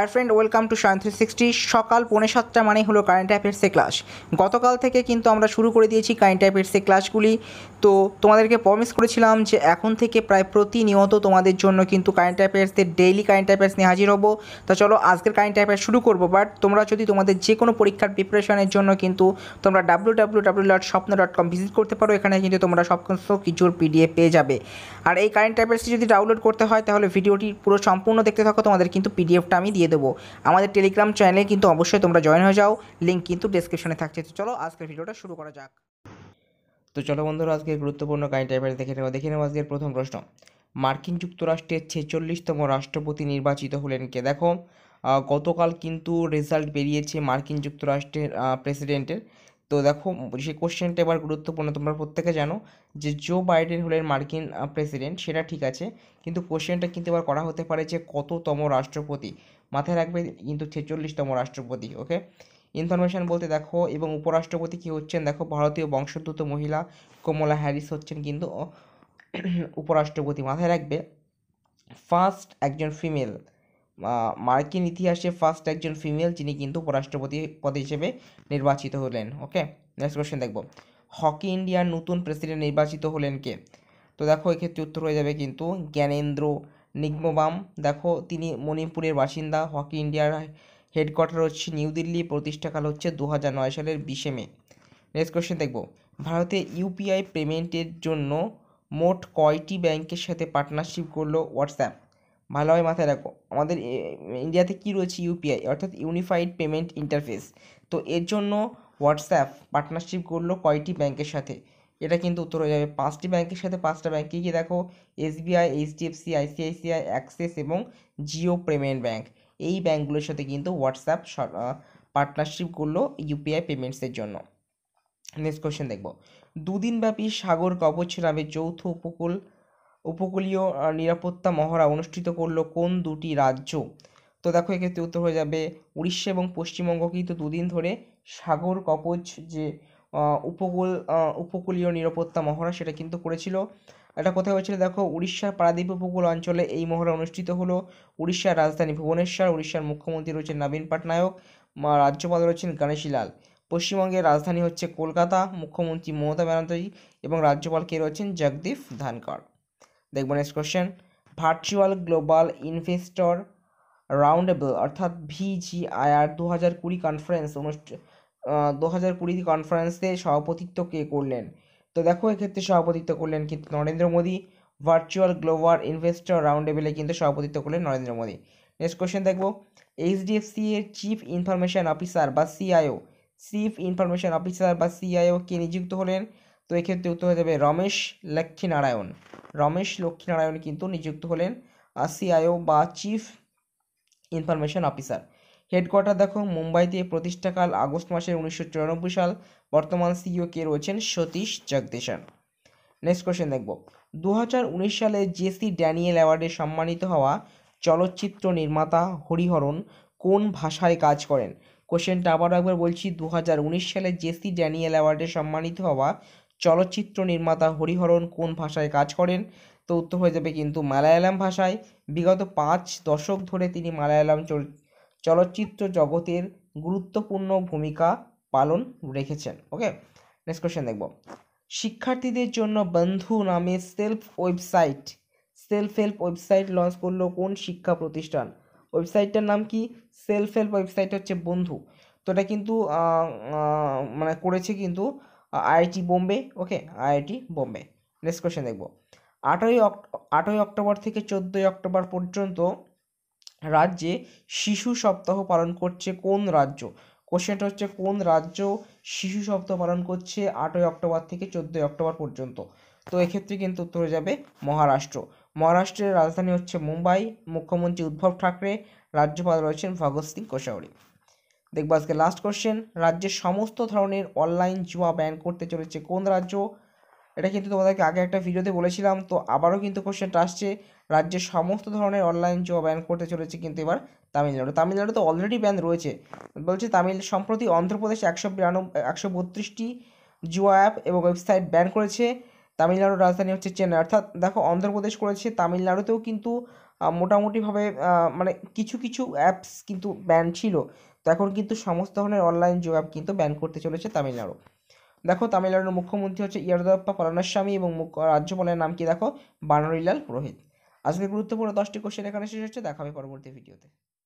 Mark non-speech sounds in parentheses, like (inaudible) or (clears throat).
high friend welcome to Sayan three sixty সকাল পৌনে সাতটা মানেই হলো কারেন্ট অ্যাফেয়ার্সের ক্লাস গতকাল থেকে কিন্তু আমরা শুরু করে দিয়েছি কারেন্ট অ্যাফেয়ার্সে ক্লাসগুলি তো তোমাদেরকে প্রমিস করেছিলাম যে এখন থেকে প্রায় প্রতিনিয়ত তোমাদের জন্য কিন্তু কারেন্ট অ্যাফেয়ার্সের ডেইলি কারেন্ট অ্যাফেয়ার্স নিয়ে হাজির হবো তা চলো আজকের কারেন্ট অ্যাফেয়ার্স শুরু করবো বাট তোমরা যদি তোমাদের যে কোনো পরীক্ষার প্রিপারেশনের জন্য কিন্তু তোমরা W W W dot Swapno dot com visit করতে পারো এখানে কিন্তু তোমরা সমস্ত কিছুর পিডিএফ পেয়ে যাবে আর এই কারেন্ট অ্যাফেয়ার্সটি যদি ডাউনলোড করতে হয় তাহলে ভিডিওটি পুরো সম্পূর্ণ দেখতে থাকো তোমাদের কিন্তু পিডিএফটা আমি দিয়ে দিয়ে দেবো আমাদের টেলিগ্রাম চ্যানেলে কিন্তু অবশ্যই তোমরা জয়েন হয়ে যাও লিঙ্ক কিন্তু ডিসক্রিপশনে থাকছে তো চলো আজকের ভিডিওটা শুরু করা যাক তো চলো বন্ধুরা আজকের গুরুত্বপূর্ণ কাহিনী টাইপের দেখে নেবো দেখে নেবো আজকের প্রথম প্রশ্ন মার্কিন যুক্তরাষ্ট্রের ছেচল্লিশতম রাষ্ট্রপতি নির্বাচিত হলেন কে দেখো গতকাল কিন্তু রেজাল্ট বেরিয়েছে মার্কিন যুক্তরাষ্ট্রের প্রেসিডেন্টের তো দেখো সেই কোশ্চেনটা এবার গুরুত্বপূর্ণ তোমরা প্রত্যেকে জানো যে জো বাইডেন হলেন মার্কিন প্রেসিডেন্ট সেটা ঠিক আছে কিন্তু কোশ্চেনটা কিন্তু এবার করা হতে পারে যে কততম রাষ্ট্রপতি মাথায় রাখবে কিন্তু ছেচল্লিশতম রাষ্ট্রপতি ওকে ইনফরমেশান বলতে দেখো এবং উপরাষ্ট্রপতি কী হচ্ছেন দেখো ভারতীয় বংশোদ্ভূত মহিলা কমলা হ্যারিস হচ্ছেন কিন্তু (clears throat) উপরাষ্ট্রপতি মাথায় রাখবে ফার্স্ট একজন ফিমেল মার্কিন ইতিহাসে ফার্স্ট একজন ফিমেল যিনি কিন্তু উপরাষ্ট্রপতি পদ হিসেবে নির্বাচিত হলেন ওকে নেক্সট কোয়েশ্চেন দেখব হকি ইন্ডিয়ার নতুন প্রেসিডেন্ট নির্বাচিত হলেন কে তো দেখো এক্ষেত্রে উত্তর হয়ে যাবে কিন্তু জ্ঞানেন্দ্র নিগমবাম দেখো তিনি মণিপুরের বাসিন্দা হকি ইন্ডিয়ার হেডকোয়ার্টার হচ্ছে নিউ দিল্লি প্রতিষ্ঠাকাল হচ্ছে দু নয় সালের বিশে মে নেক্সট কোয়েশ্চেন দেখব ভারতে ইউপিআই পেমেন্টের জন্য মোট কয়টি ব্যাংকের সাথে পার্টনারশিপ করলো হোয়াটসঅ্যাপ ভালোভাবে মাথায় রাখো আমাদের ইন্ডিয়াতে কী রয়েছে ইউপিআই অর্থাৎ ইউনিফাইড পেমেন্ট ইন্টারফেস তো এর জন্য হোয়াটসঅ্যাপ পার্টনারশিপ করলো কয়টি ব্যাংকের সাথে এটা কিন্তু উত্তর হয়ে যাবে পাঁচটি ব্যাংকের সাথে পাঁচটা ব্যাংকে গিয়ে দেখো এসবিআই এইচডিএফসি আইসিআইসিআই অ্যাক্সেস এবং জিও পেমেন্ট ব্যাংক এই ব্যাংকগুলোর সাথে কিন্তু হোয়াটসঅ্যাপ পার্টনারশিপ করলো ইউপিআই পেমেন্টসের জন্য নেক্সট কোয়েশ্চেন দেখব দুদিনব্যাপী সাগর কবচ নামে যৌথ উপকূল উপকূলীয় নিরাপত্তা মহড়া অনুষ্ঠিত করলো কোন দুটি রাজ্য তো দেখো এক্ষেত্রে উত্তর হয়ে যাবে উড়িষ্যা এবং পশ্চিমবঙ্গ কিন্তু দুদিন ধরে সাগর কবচ যে উপকূল উপকূলীয় নিরাপত্তা মহড়া সেটা কিন্তু করেছিল এটা কোথায় হয়েছিল দেখো উড়িষ্যার পারাদ্বীপ উপকূল অঞ্চলে এই মহড়া অনুষ্ঠিত হলো উড়িষ্যার রাজধানী ভুবনেশ্বর উড়িষ্যার মুখ্যমন্ত্রী রয়েছেন নবীন পাটনায়ক রাজ্যপাল রয়েছেন লাল পশ্চিমবঙ্গের রাজধানী হচ্ছে কলকাতা মুখ্যমন্ত্রী মমতা ব্যানার্জী এবং রাজ্যপাল কে রয়েছেন জগদীপ ধানকর দেখব next question virtual global investor roundtable অর্থাৎ ভিজিআইআর দু হাজার কুড়ি কনফারেন্স অনুষ্ঠান দু হাজার কুড়ি কনফারেন্সে সভাপতিত্ব কে করলেন তো দেখো এক্ষেত্রে সভাপতিত্ব করলেন কিন্তু Narendra Modi virtual global investor রাউন্ডেবলে কিন্তু সভাপতিত্ব করলেন নরেন্দ্র মোদী নেক্সট কোয়েশ্চেন দেখবো এইচডিএফসি এর চিফ ইনফরমেশন অফিসার বা সিআইও চিফ ইনফরমেশন অফিসার বা সিআইও কে নিযুক্ত হলেন তো এক্ষেত্রে উত্তর হয়ে যাবে রমেশ লক্ষ্মীনারায়ণ রমেশ লক্ষ্মীনারায়ণ কিন্তু নিযুক্ত হলেন সিআইও বা চিফ ইনফরমেশন অফিসার হেডকোয়ার্টার দেখো মুম্বাইতে প্রতিষ্ঠাকাল আগস্ট মাসের উনিশশো সাল বর্তমান সিইও কে রয়েছেন সতীশ জগদেশান নেক্সট কোয়েশ্চেন দেখব দু সালে জেসি ড্যানিয়েল অ্যাওয়ার্ডে সম্মানিত হওয়া চলচ্চিত্র নির্মাতা হরিহরণ কোন ভাষায় কাজ করেন কোশ্চেনটা আবার একবার বলছি দু সালে জেসি ড্যানিয়েল অ্যাওয়ার্ডে সম্মানিত হওয়া চলচ্চিত্র নির্মাতা হরিহরণ কোন ভাষায় কাজ করেন তো উত্তর হয়ে যাবে কিন্তু মালায়ালাম ভাষায় বিগত পাঁচ দশক ধরে তিনি মালায়ালাম চলচ্চিত্র জগতের গুরুত্বপূর্ণ ভূমিকা পালন রেখেছেন ওকে নেক্সট কোয়েশ্চেন দেখব শিক্ষার্থীদের জন্য বন্ধু নামে self website self help website launch করলো কোন শিক্ষা প্রতিষ্ঠান ওয়েবসাইটটার নাম কি সেলফ হেল্প ওয়েবসাইট হচ্ছে বন্ধু তো এটা কিন্তু মানে করেছে কিন্তু IIT Bombay okay IIT Bombay next question দেখব আটই আটই অক্টোবর থেকে চোদ্দই অক্টোবর পর্যন্ত রাজ্যে শিশু সপ্তাহ পালন করছে কোন রাজ্য কোশ্চেনটা হচ্ছে কোন রাজ্য শিশু সপ্তাহ পালন করছে আটই অক্টোবর থেকে চোদ্দই অক্টোবর পর্যন্ত তো এক্ষেত্রে কিন্তু উত্তর হয়ে যাবে মহারাষ্ট্র মহারাষ্ট্রের রাজধানী হচ্ছে মুম্বাই মুখ্যমন্ত্রী উদ্ধব ঠাকরে রাজ্যপাল রয়েছেন ভগৎ সিং কোশাওয়ারি দেখবো আজকে লাস্ট কোশ্চেন রাজ্যের সমস্ত ধরনের অনলাইন জুয়া ব্যান করতে চলেছে কোন রাজ্য এটা কিন্তু তোমাদেরকে আগে একটা ভিডিওতে বলেছিলাম তো আবারও কিন্তু কোশ্চেনটা আসছে রাজ্যের সমস্ত ধরনের অনলাইন জুয়া ব্যান করতে চলেছে কিন্তু এবার তামিলনাড়ু তামিলনাড়ু তো অলরেডি ব্যান রয়েছে বলছে তামিল সম্প্রতি অন্ধ্রপ্রদেশ একশো বিরানব্বই একশো বত্রিশটি জুয়া অ্যাপ এবং ওয়েবসাইট ব্যান করেছে তামিলনাড়ুর রাজধানী হচ্ছে চেন্নাই অর্থাৎ দেখো অন্ধ্রপ্রদেশ করেছে তামিলনাড়ুতেও কিন্তু মোটামুটিভাবে মানে কিছু কিছু অ্যাপস কিন্তু ব্যান ছিল তো এখন কিন্তু সমস্ত ধরনের অনলাইন যোগ অ্যাপ কিন্তু ব্যান করতে চলেছে তামিলনাড়ু দেখো তামিলনাড়ুর মুখ্যমন্ত্রী হচ্ছে ইয়ারদাপ্পা পলানাস্বামী এবং রাজ্যপালের নাম কি দেখো বানরিলাল পুরোহিত আজকে গুরুত্বপূর্ণ দশটি কোশ্চেন এখানে শেষ হচ্ছে দেখা হবে পরবর্তী ভিডিওতে